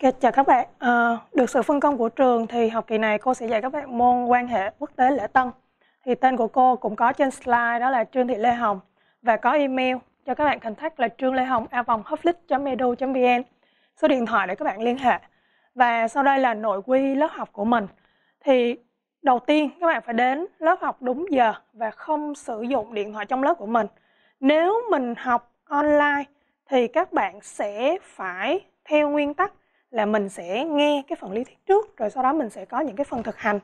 Okay, dạ, chào các bạn. À, được sự phân công của trường thì học kỳ này cô sẽ dạy các bạn môn quan hệ quốc tế lễ tân. Thì tên của cô cũng có trên slide đó là Trương Thị Lê Hồng và có email cho các bạn contact là trương lê hồng a vòng edu vn số điện thoại để các bạn liên hệ. Và sau đây là nội quy lớp học của mình. Thì đầu tiên các bạn phải đến lớp học đúng giờ và không sử dụng điện thoại trong lớp của mình. Nếu mình học online thì các bạn sẽ phải theo nguyên tắc là mình sẽ nghe cái phần lý thuyết trước rồi sau đó mình sẽ có những cái phần thực hành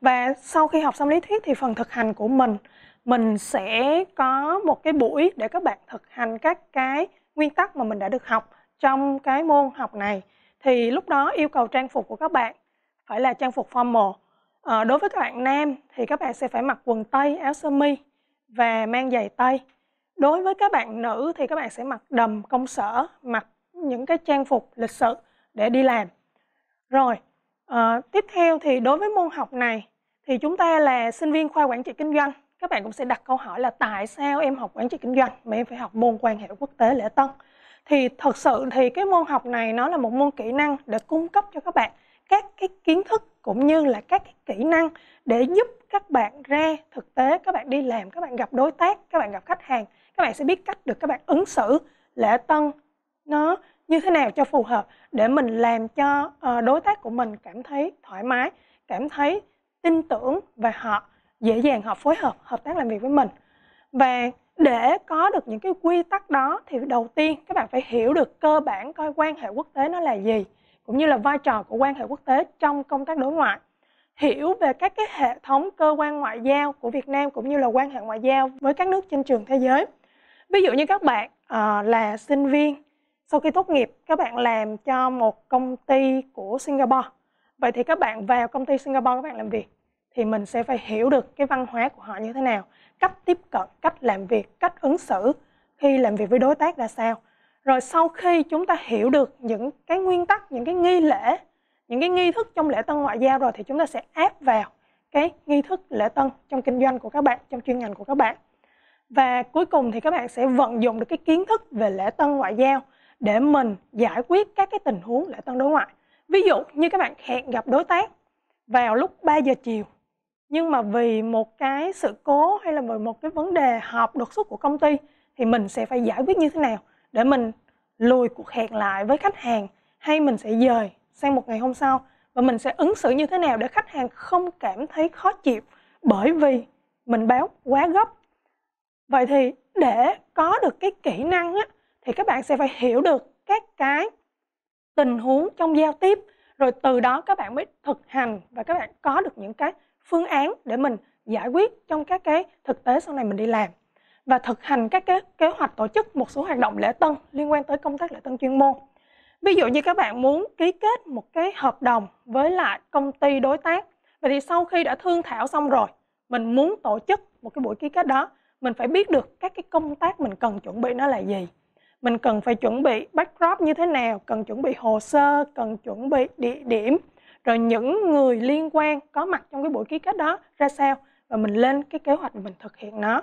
và sau khi học xong lý thuyết thì phần thực hành của mình mình sẽ có một cái buổi để các bạn thực hành các cái nguyên tắc mà mình đã được học trong cái môn học này thì lúc đó yêu cầu trang phục của các bạn phải là trang phục formal à, đối với các bạn nam thì các bạn sẽ phải mặc quần tây áo sơ mi và mang giày tây đối với các bạn nữ thì các bạn sẽ mặc đầm công sở mặc những cái trang phục lịch sự để đi làm rồi à, tiếp theo thì đối với môn học này thì chúng ta là sinh viên khoa quản trị kinh doanh các bạn cũng sẽ đặt câu hỏi là tại sao em học quản trị kinh doanh mà em phải học môn quan hệ quốc tế lễ tân thì thật sự thì cái môn học này nó là một môn kỹ năng để cung cấp cho các bạn các cái kiến thức cũng như là các cái kỹ năng để giúp các bạn ra thực tế các bạn đi làm các bạn gặp đối tác các bạn gặp khách hàng các bạn sẽ biết cách được các bạn ứng xử lễ tân nó như thế nào cho phù hợp để mình làm cho ờ, đối tác của mình cảm thấy thoải mái cảm thấy tin tưởng và họ dễ dàng họ phối hợp hợp tác làm việc với mình và để có được những cái quy tắc đó thì đầu tiên các bạn phải hiểu được cơ bản coi quan hệ quốc tế nó là gì cũng như là vai trò của quan hệ quốc tế trong công tác đối ngoại hiểu về các cái hệ thống cơ quan ngoại giao của Việt Nam cũng như là quan hệ ngoại giao với các nước trên trường thế giới ví dụ như các bạn uh, là sinh viên sau khi tốt nghiệp các bạn làm cho một công ty của Singapore vậy thì các bạn vào công ty Singapore các bạn làm việc thì mình sẽ phải hiểu được cái văn hóa của họ như thế nào cách tiếp cận cách làm việc cách ứng xử khi làm việc với đối tác ra sao rồi sau khi chúng ta hiểu được những cái nguyên tắc những cái nghi lễ những cái nghi thức trong lễ tân ngoại giao rồi thì chúng ta sẽ áp vào cái nghi thức lễ tân trong kinh doanh của các bạn trong chuyên ngành của các bạn và cuối cùng thì các bạn sẽ vận dụng được cái kiến thức về lễ tân ngoại giao để mình giải quyết các cái tình huống lễ tân đối ngoại. Ví dụ như các bạn hẹn gặp đối tác vào lúc 3 giờ chiều nhưng mà vì một cái sự cố hay là vì một cái vấn đề họp đột xuất của công ty thì mình sẽ phải giải quyết như thế nào để mình lùi cuộc hẹn lại với khách hàng hay mình sẽ dời sang một ngày hôm sau và mình sẽ ứng xử như thế nào để khách hàng không cảm thấy khó chịu bởi vì mình báo quá gấp vậy thì để có được cái kỹ năng á, thì các bạn sẽ phải hiểu được các cái tình huống trong giao tiếp rồi từ đó các bạn mới thực hành và các bạn có được những cái phương án để mình giải quyết trong các cái thực tế sau này mình đi làm và thực hành các cái kế hoạch tổ chức một số hoạt động lễ tân liên quan tới công tác lễ tân chuyên môn. Ví dụ như các bạn muốn ký kết một cái hợp đồng với lại công ty đối tác. Vậy thì sau khi đã thương thảo xong rồi, mình muốn tổ chức một cái buổi ký kết đó, mình phải biết được các cái công tác mình cần chuẩn bị nó là gì mình cần phải chuẩn bị backdrop như thế nào cần chuẩn bị hồ sơ cần chuẩn bị địa điểm rồi những người liên quan có mặt trong cái buổi ký kết đó ra sao và mình lên cái kế hoạch mình thực hiện nó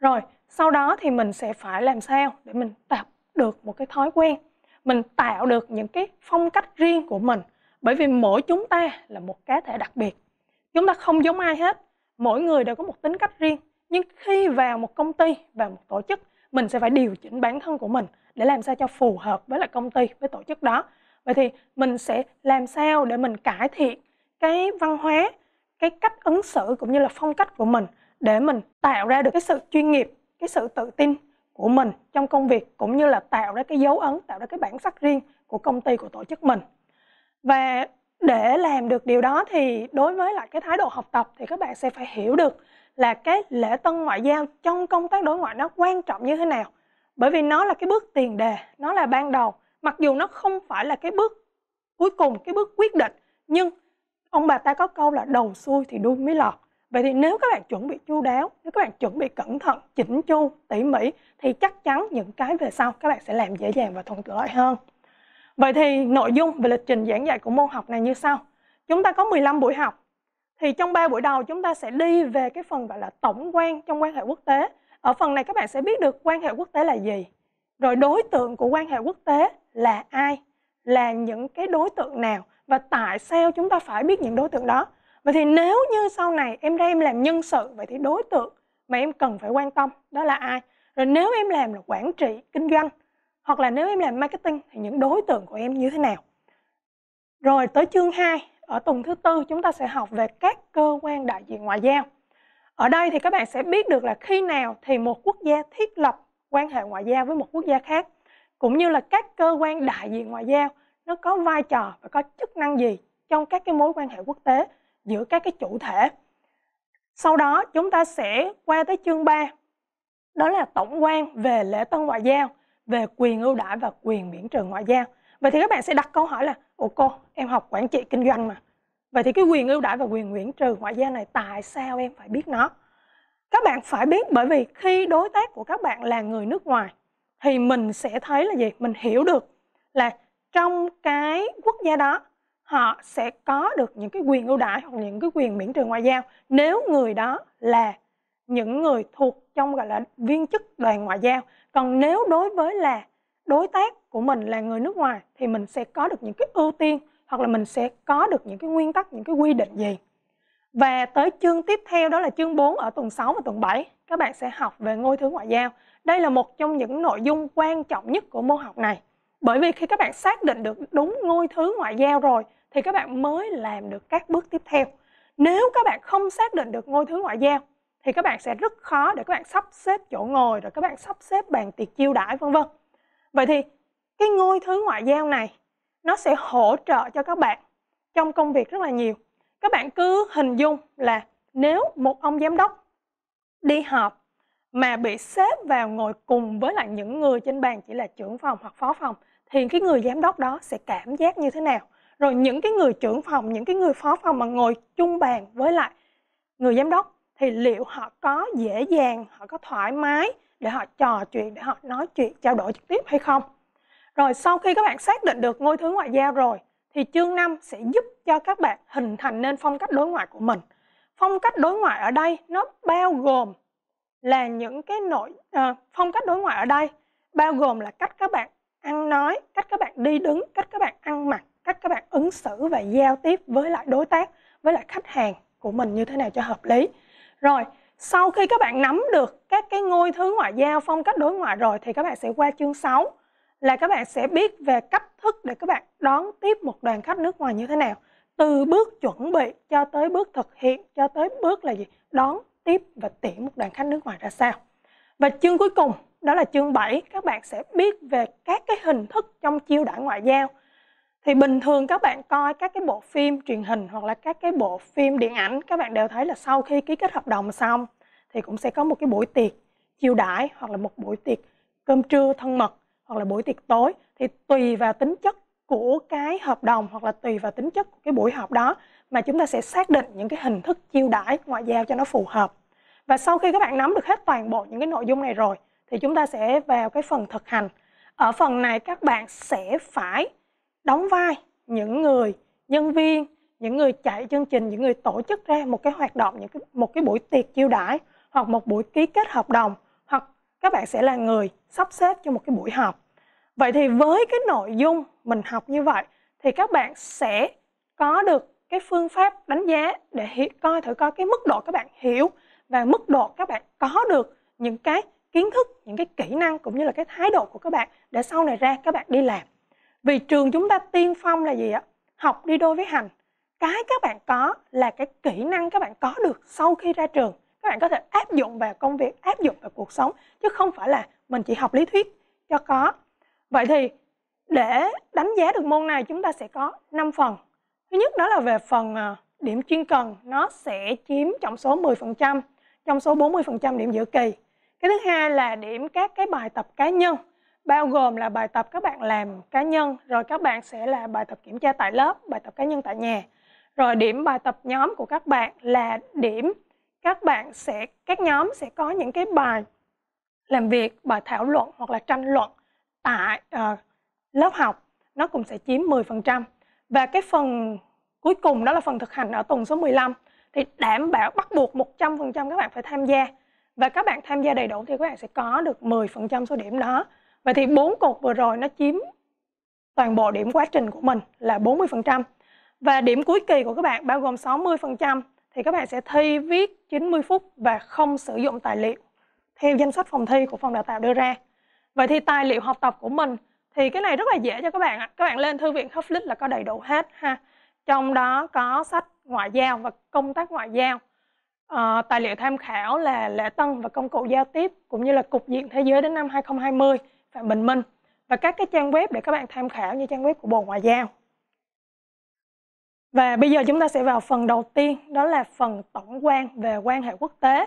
rồi sau đó thì mình sẽ phải làm sao để mình tạo được một cái thói quen mình tạo được những cái phong cách riêng của mình bởi vì mỗi chúng ta là một cá thể đặc biệt chúng ta không giống ai hết mỗi người đều có một tính cách riêng nhưng khi vào một công ty vào một tổ chức mình sẽ phải điều chỉnh bản thân của mình để làm sao cho phù hợp với là công ty với tổ chức đó vậy thì mình sẽ làm sao để mình cải thiện cái văn hóa cái cách ứng xử cũng như là phong cách của mình để mình tạo ra được cái sự chuyên nghiệp cái sự tự tin của mình trong công việc cũng như là tạo ra cái dấu ấn tạo ra cái bản sắc riêng của công ty của tổ chức mình và để làm được điều đó thì đối với lại cái thái độ học tập thì các bạn sẽ phải hiểu được là cái lễ tân ngoại giao trong công tác đối ngoại nó quan trọng như thế nào bởi vì nó là cái bước tiền đề nó là ban đầu mặc dù nó không phải là cái bước cuối cùng cái bước quyết định nhưng ông bà ta có câu là đầu xuôi thì đuôi mới lọt vậy thì nếu các bạn chuẩn bị chu đáo nếu các bạn chuẩn bị cẩn thận chỉnh chu tỉ mỉ thì chắc chắn những cái về sau các bạn sẽ làm dễ dàng và thuận lợi hơn Vậy thì nội dung và lịch trình giảng dạy của môn học này như sau. Chúng ta có 15 buổi học. Thì trong 3 buổi đầu chúng ta sẽ đi về cái phần gọi là tổng quan trong quan hệ quốc tế. Ở phần này các bạn sẽ biết được quan hệ quốc tế là gì. Rồi đối tượng của quan hệ quốc tế là ai? Là những cái đối tượng nào? Và tại sao chúng ta phải biết những đối tượng đó? Vậy thì nếu như sau này em ra em làm nhân sự, vậy thì đối tượng mà em cần phải quan tâm đó là ai? Rồi nếu em làm là quản trị, kinh doanh, hoặc là nếu em làm marketing thì những đối tượng của em như thế nào rồi tới chương 2 ở tuần thứ tư chúng ta sẽ học về các cơ quan đại diện ngoại giao ở đây thì các bạn sẽ biết được là khi nào thì một quốc gia thiết lập quan hệ ngoại giao với một quốc gia khác cũng như là các cơ quan đại diện ngoại giao nó có vai trò và có chức năng gì trong các cái mối quan hệ quốc tế giữa các cái chủ thể. Sau đó chúng ta sẽ qua tới chương 3 đó là tổng quan về lễ tân ngoại giao về quyền ưu đãi và quyền miễn trừ ngoại giao. Vậy thì các bạn sẽ đặt câu hỏi là Ủa cô, em học quản trị kinh doanh mà. Vậy thì cái quyền ưu đãi và quyền miễn trừ ngoại giao này tại sao em phải biết nó? Các bạn phải biết bởi vì khi đối tác của các bạn là người nước ngoài thì mình sẽ thấy là gì? Mình hiểu được là trong cái quốc gia đó họ sẽ có được những cái quyền ưu đãi hoặc những cái quyền miễn trừ ngoại giao nếu người đó là những người thuộc trong gọi là viên chức đoàn ngoại giao còn nếu đối với là đối tác của mình là người nước ngoài thì mình sẽ có được những cái ưu tiên hoặc là mình sẽ có được những cái nguyên tắc những cái quy định gì và tới chương tiếp theo đó là chương 4 ở tuần 6 và tuần 7 các bạn sẽ học về ngôi thứ ngoại giao đây là một trong những nội dung quan trọng nhất của môn học này bởi vì khi các bạn xác định được đúng ngôi thứ ngoại giao rồi thì các bạn mới làm được các bước tiếp theo nếu các bạn không xác định được ngôi thứ ngoại giao thì các bạn sẽ rất khó để các bạn sắp xếp chỗ ngồi rồi các bạn sắp xếp bàn tiệc chiêu đãi vân vân vậy thì cái ngôi thứ ngoại giao này nó sẽ hỗ trợ cho các bạn trong công việc rất là nhiều các bạn cứ hình dung là nếu một ông giám đốc đi họp mà bị xếp vào ngồi cùng với lại những người trên bàn chỉ là trưởng phòng hoặc phó phòng thì cái người giám đốc đó sẽ cảm giác như thế nào rồi những cái người trưởng phòng những cái người phó phòng mà ngồi chung bàn với lại người giám đốc thì liệu họ có dễ dàng họ có thoải mái để họ trò chuyện để họ nói chuyện trao đổi trực tiếp hay không rồi sau khi các bạn xác định được ngôi thứ ngoại giao rồi thì chương 5 sẽ giúp cho các bạn hình thành nên phong cách đối ngoại của mình phong cách đối ngoại ở đây nó bao gồm là những cái nội à, phong cách đối ngoại ở đây bao gồm là cách các bạn ăn nói cách các bạn đi đứng cách các bạn ăn mặc cách các bạn ứng xử và giao tiếp với lại đối tác với lại khách hàng của mình như thế nào cho hợp lý rồi, sau khi các bạn nắm được các cái ngôi thứ ngoại giao phong cách đối ngoại rồi thì các bạn sẽ qua chương 6 là các bạn sẽ biết về cách thức để các bạn đón tiếp một đoàn khách nước ngoài như thế nào. Từ bước chuẩn bị cho tới bước thực hiện cho tới bước là gì? Đón tiếp và tiễn một đoàn khách nước ngoài ra sao. Và chương cuối cùng đó là chương 7 các bạn sẽ biết về các cái hình thức trong chiêu đãi ngoại giao thì bình thường các bạn coi các cái bộ phim truyền hình hoặc là các cái bộ phim điện ảnh các bạn đều thấy là sau khi ký kết hợp đồng xong thì cũng sẽ có một cái buổi tiệc chiêu đãi hoặc là một buổi tiệc cơm trưa thân mật hoặc là buổi tiệc tối thì tùy vào tính chất của cái hợp đồng hoặc là tùy vào tính chất của cái buổi họp đó mà chúng ta sẽ xác định những cái hình thức chiêu đãi ngoại giao cho nó phù hợp. Và sau khi các bạn nắm được hết toàn bộ những cái nội dung này rồi thì chúng ta sẽ vào cái phần thực hành. Ở phần này các bạn sẽ phải đóng vai những người nhân viên những người chạy chương trình những người tổ chức ra một cái hoạt động những cái, một cái buổi tiệc chiêu đãi hoặc một buổi ký kết hợp đồng hoặc các bạn sẽ là người sắp xếp cho một cái buổi họp vậy thì với cái nội dung mình học như vậy thì các bạn sẽ có được cái phương pháp đánh giá để hiểu, coi thử coi cái mức độ các bạn hiểu và mức độ các bạn có được những cái kiến thức những cái kỹ năng cũng như là cái thái độ của các bạn để sau này ra các bạn đi làm vì trường chúng ta tiên phong là gì ạ học đi đôi với hành cái các bạn có là cái kỹ năng các bạn có được sau khi ra trường các bạn có thể áp dụng vào công việc áp dụng vào cuộc sống chứ không phải là mình chỉ học lý thuyết cho có vậy thì để đánh giá được môn này chúng ta sẽ có 5 phần thứ nhất đó là về phần ờ, điểm chuyên cần nó sẽ chiếm trọng số 10% trong số 40% điểm giữa kỳ cái thứ hai là điểm các cái bài tập cá nhân bao gồm là bài tập các bạn làm cá nhân rồi các bạn sẽ là bài tập kiểm tra tại lớp bài tập cá nhân tại nhà rồi điểm bài tập nhóm của các bạn là điểm các bạn sẽ các nhóm sẽ có những cái bài làm việc bài thảo luận hoặc là tranh luận tại uh, lớp học nó cũng sẽ chiếm 10% và cái phần cuối cùng đó là phần thực hành ở tuần số 15 thì đảm bảo bắt buộc 100% các bạn phải tham gia và các bạn tham gia đầy đủ thì các bạn sẽ có được 10% số điểm đó Vậy thì bốn cột vừa rồi nó chiếm toàn bộ điểm quá trình của mình là 40%. Và điểm cuối kỳ của các bạn bao gồm 60% thì các bạn sẽ thi viết 90 phút và không sử dụng tài liệu theo danh sách phòng thi của phòng đào tạo đưa ra. Vậy thì tài liệu học tập của mình thì cái này rất là dễ cho các bạn ạ. Các bạn lên thư viện Hufflix là có đầy đủ hết ha. Trong đó có sách ngoại giao và công tác ngoại giao. À, tài liệu tham khảo là lễ tân và công cụ giao tiếp cũng như là cục diện thế giới đến năm 2020 Phạm Bình Minh và các cái trang web để các bạn tham khảo như trang web của Bộ Ngoại giao. Và bây giờ chúng ta sẽ vào phần đầu tiên, đó là phần tổng quan về quan hệ quốc tế.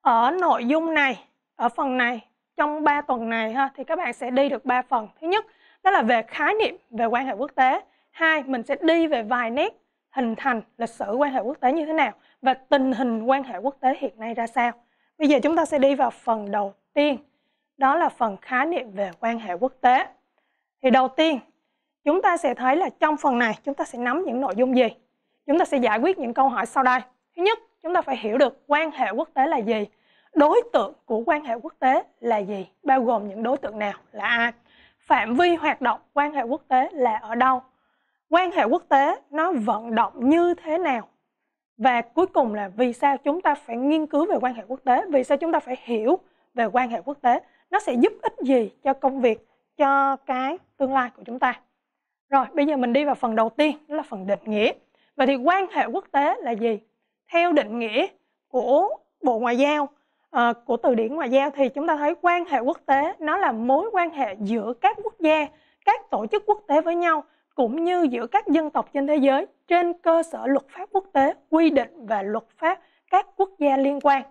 Ở nội dung này, ở phần này, trong 3 tuần này ha thì các bạn sẽ đi được 3 phần. Thứ nhất, đó là về khái niệm về quan hệ quốc tế. Hai, mình sẽ đi về vài nét hình thành lịch sử quan hệ quốc tế như thế nào và tình hình quan hệ quốc tế hiện nay ra sao. Bây giờ chúng ta sẽ đi vào phần đầu tiên đó là phần khái niệm về quan hệ quốc tế. Thì đầu tiên, chúng ta sẽ thấy là trong phần này chúng ta sẽ nắm những nội dung gì. Chúng ta sẽ giải quyết những câu hỏi sau đây. Thứ nhất, chúng ta phải hiểu được quan hệ quốc tế là gì, đối tượng của quan hệ quốc tế là gì, bao gồm những đối tượng nào, là ai, phạm vi hoạt động quan hệ quốc tế là ở đâu, quan hệ quốc tế nó vận động như thế nào và cuối cùng là vì sao chúng ta phải nghiên cứu về quan hệ quốc tế, vì sao chúng ta phải hiểu về quan hệ quốc tế nó sẽ giúp ích gì cho công việc cho cái tương lai của chúng ta rồi bây giờ mình đi vào phần đầu tiên đó là phần định nghĩa vậy thì quan hệ quốc tế là gì theo định nghĩa của bộ ngoại giao à, của từ điển ngoại giao thì chúng ta thấy quan hệ quốc tế nó là mối quan hệ giữa các quốc gia các tổ chức quốc tế với nhau cũng như giữa các dân tộc trên thế giới trên cơ sở luật pháp quốc tế quy định và luật pháp các quốc gia liên quan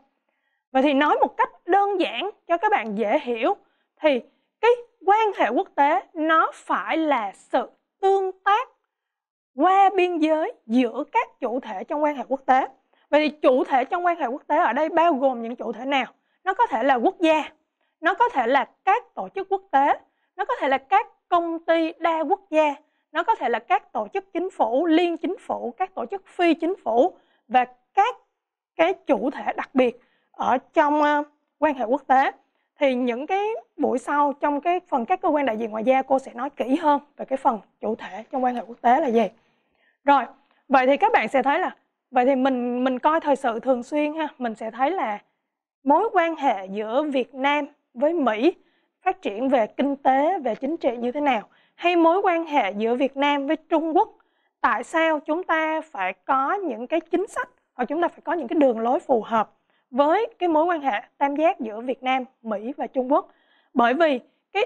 vậy thì nói một cách đơn giản cho các bạn dễ hiểu thì cái quan hệ quốc tế nó phải là sự tương tác qua biên giới giữa các chủ thể trong quan hệ quốc tế. Vậy thì chủ thể trong quan hệ quốc tế ở đây bao gồm những chủ thể nào? Nó có thể là quốc gia, nó có thể là các tổ chức quốc tế, nó có thể là các công ty đa quốc gia, nó có thể là các tổ chức chính phủ, liên chính phủ, các tổ chức phi chính phủ và các cái chủ thể đặc biệt ở trong ờ, quan hệ quốc tế thì những cái buổi sau trong cái phần các cơ quan đại diện ngoại giao cô sẽ nói kỹ hơn về cái phần chủ thể trong quan hệ quốc tế là gì rồi vậy thì các bạn sẽ thấy là vậy thì mình mình coi thời sự thường xuyên ha mình sẽ thấy là mối quan hệ giữa Việt Nam với Mỹ phát triển về kinh tế về chính trị như thế nào hay mối quan hệ giữa Việt Nam với Trung Quốc tại sao chúng ta phải có những cái chính sách hoặc chúng ta phải có những cái đường lối phù hợp với cái mối quan hệ tam giác giữa Việt Nam, Mỹ và Trung Quốc. Bởi vì cái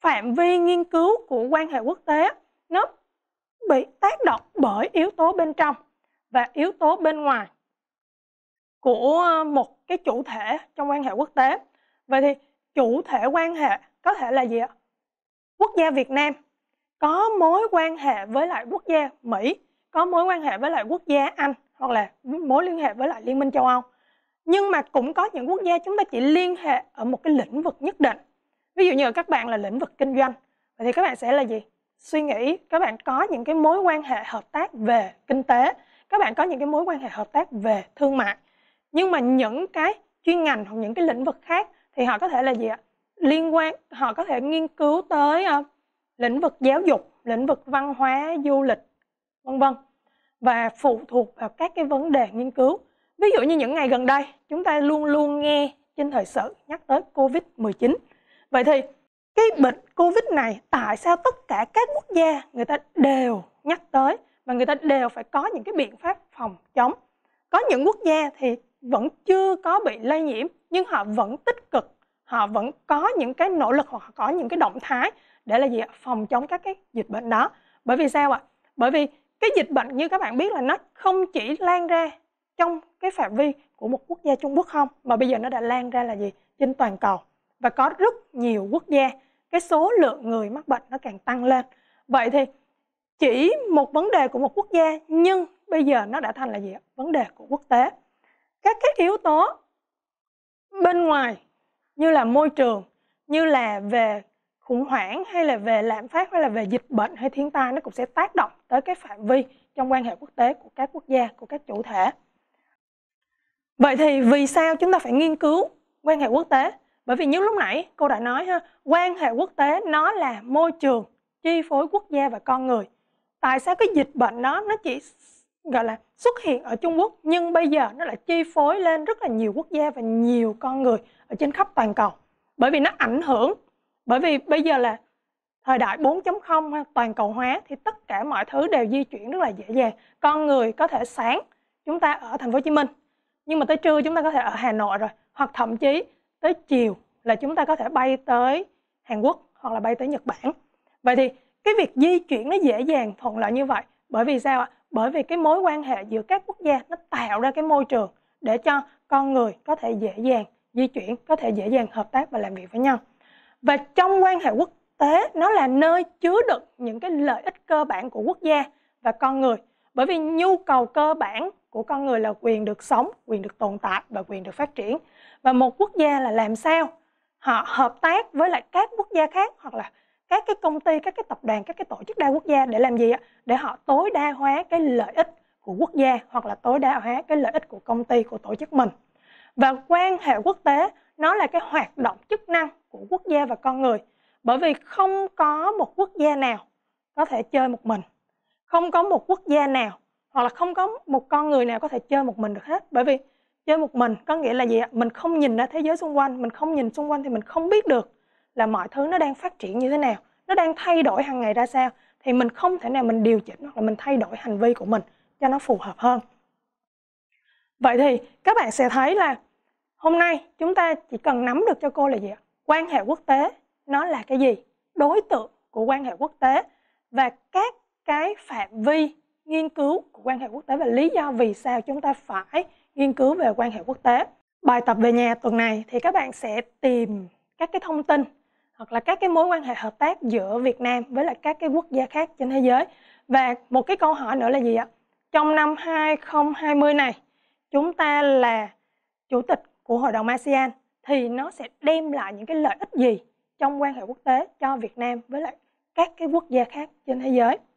phạm vi nghiên cứu của quan hệ quốc tế nó bị tác động bởi yếu tố bên trong và yếu tố bên ngoài của ờ, một cái chủ thể trong quan hệ quốc tế. Vậy thì chủ thể quan hệ có thể là gì ạ? Quốc gia Việt Nam có mối quan hệ với lại quốc gia Mỹ, có mối quan hệ với lại quốc gia Anh hoặc là mối liên hệ với lại Liên minh châu Âu nhưng mà cũng có những quốc gia chúng ta chỉ liên hệ ở một cái lĩnh vực nhất định ví dụ như các bạn là lĩnh vực kinh doanh thì các bạn sẽ là gì suy nghĩ các bạn có những cái mối quan hệ hợp tác về kinh tế các bạn có những cái mối quan hệ hợp tác về thương mại nhưng mà những cái chuyên ngành hoặc những cái lĩnh vực khác thì họ có thể là gì ạ liên quan họ có thể nghiên cứu tới ờ, lĩnh vực giáo dục lĩnh vực văn hóa du lịch vân vân và phụ thuộc vào các cái vấn đề nghiên cứu Ví dụ như những ngày gần đây, chúng ta luôn luôn nghe trên thời sự nhắc tới Covid-19. Vậy thì cái bệnh Covid này tại sao tất cả các quốc gia người ta đều nhắc tới và người ta đều phải có những cái biện pháp phòng chống. Có những quốc gia thì vẫn chưa có bị lây nhiễm nhưng họ vẫn tích cực, họ vẫn có những cái nỗ lực hoặc có những cái động thái để là gì ạ? Phòng chống các cái dịch bệnh đó. Bởi vì sao ạ? Bởi vì cái dịch bệnh như các bạn biết là nó không chỉ lan ra trong cái phạm vi của một quốc gia Trung Quốc không mà bây giờ nó đã lan ra là gì trên toàn cầu và có rất nhiều quốc gia cái số lượng người mắc bệnh nó càng tăng lên vậy thì chỉ một vấn đề của một quốc gia nhưng bây giờ nó đã thành là gì vấn đề của quốc tế các cái yếu tố bên ngoài như là môi trường như là về khủng hoảng hay là về lạm phát hay là về dịch bệnh hay thiên tai nó cũng sẽ tác động tới cái phạm vi trong quan hệ quốc tế của các quốc gia của các chủ thể Vậy thì vì sao chúng ta phải nghiên cứu quan hệ quốc tế? Bởi vì như lúc nãy cô đã nói ha, quan hệ quốc tế nó là môi trường chi phối quốc gia và con người. Tại sao cái dịch bệnh đó nó chỉ gọi là xuất hiện ở Trung Quốc nhưng bây giờ nó lại chi phối lên rất là nhiều quốc gia và nhiều con người ở trên khắp toàn cầu. Bởi vì nó ảnh hưởng. Bởi vì bây giờ là thời đại 4.0 toàn cầu hóa thì tất cả mọi thứ đều di chuyển rất là dễ dàng. Con người có thể sáng chúng ta ở thành phố Hồ Chí Minh nhưng mà tới trưa chúng ta có thể ở Hà Nội rồi hoặc thậm chí tới chiều là chúng ta có thể bay tới Hàn Quốc hoặc là bay tới Nhật Bản vậy thì cái việc di chuyển nó dễ dàng thuận lợi như vậy bởi vì sao ạ bởi vì cái mối quan hệ giữa các quốc gia nó tạo ra cái môi trường để cho con người có thể dễ dàng di chuyển có thể dễ dàng hợp tác và làm việc với nhau và trong quan hệ quốc tế nó là nơi chứa đựng những cái lợi ích cơ bản của quốc gia và con người bởi vì nhu cầu cơ bản của con người là quyền được sống quyền được tồn tại và quyền được phát triển và một quốc gia là làm sao họ hợp tác với lại các quốc gia khác hoặc là các cái công ty các cái tập đoàn các cái tổ chức đa quốc gia để làm gì ạ để họ tối đa hóa cái lợi ích của quốc gia hoặc là tối đa hóa cái lợi ích của công ty của tổ chức mình và quan hệ quốc tế nó là cái hoạt động chức năng của quốc gia và con người bởi vì không có một quốc gia nào có thể chơi một mình không có một quốc gia nào hoặc là không có một con người nào có thể chơi một mình được hết bởi vì chơi một mình có nghĩa là gì ạ mình không nhìn ra thế giới xung quanh mình không nhìn xung quanh thì mình không biết được là mọi thứ nó đang phát triển như thế nào nó đang thay đổi hàng ngày ra sao thì mình không thể nào mình điều chỉnh hoặc là mình thay đổi hành vi của mình cho nó phù hợp hơn vậy thì các bạn sẽ thấy là hôm nay chúng ta chỉ cần nắm được cho cô là gì ạ quan hệ quốc tế nó là cái gì đối tượng của quan hệ quốc tế và các cái phạm vi nghiên cứu của quan hệ quốc tế và lý do vì sao chúng ta phải nghiên cứu về quan hệ quốc tế. Bài tập về nhà tuần này thì các bạn sẽ tìm các cái thông tin hoặc là các cái mối quan hệ hợp tác giữa Việt Nam với lại các cái quốc gia khác trên thế giới. Và một cái câu hỏi nữa là gì ạ? Trong năm 2020 này, chúng ta là chủ tịch của Hội đồng ASEAN thì nó sẽ đem lại những cái lợi ích gì trong quan hệ quốc tế cho Việt Nam với lại các cái quốc gia khác trên thế giới.